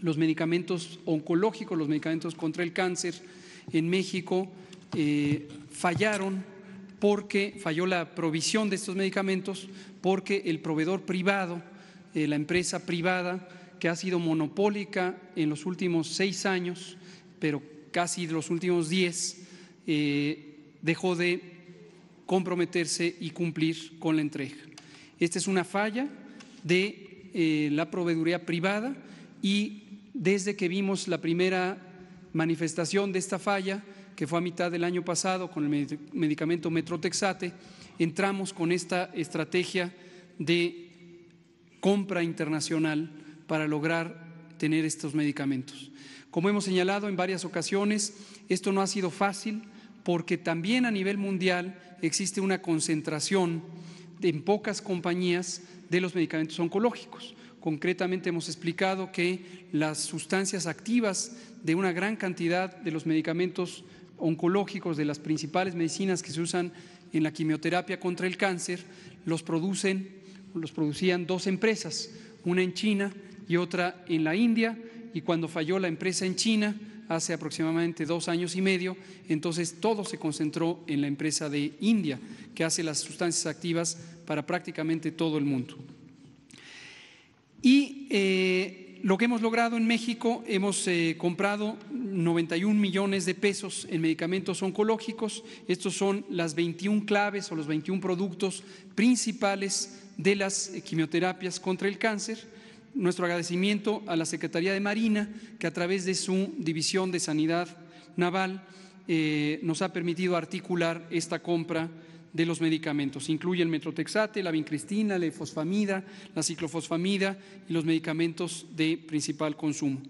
los medicamentos oncológicos, los medicamentos contra el cáncer en México eh, fallaron porque falló la provisión de estos medicamentos, porque el proveedor privado, eh, la empresa privada que ha sido monopólica en los últimos seis años, pero casi los últimos diez, eh, dejó de comprometerse y cumplir con la entrega. Esta es una falla de la proveeduría privada y desde que vimos la primera manifestación de esta falla, que fue a mitad del año pasado con el medicamento Metrotexate, entramos con esta estrategia de compra internacional para lograr tener estos medicamentos. Como hemos señalado en varias ocasiones, esto no ha sido fácil porque también a nivel mundial existe una concentración en pocas compañías de los medicamentos oncológicos. Concretamente hemos explicado que las sustancias activas de una gran cantidad de los medicamentos oncológicos, de las principales medicinas que se usan en la quimioterapia contra el cáncer, los producen, los producían dos empresas, una en China y otra en la India, y cuando falló la empresa en China, hace aproximadamente dos años y medio, entonces todo se concentró en la empresa de India, que hace las sustancias activas para prácticamente todo el mundo. Y eh, lo que hemos logrado en México, hemos eh, comprado 91 millones de pesos en medicamentos oncológicos. Estos son las 21 claves o los 21 productos principales de las quimioterapias contra el cáncer. Nuestro agradecimiento a la Secretaría de Marina, que a través de su División de Sanidad Naval eh, nos ha permitido articular esta compra de los medicamentos. Incluye el metrotexate, la vincristina, la fosfamida, la ciclofosfamida y los medicamentos de principal consumo.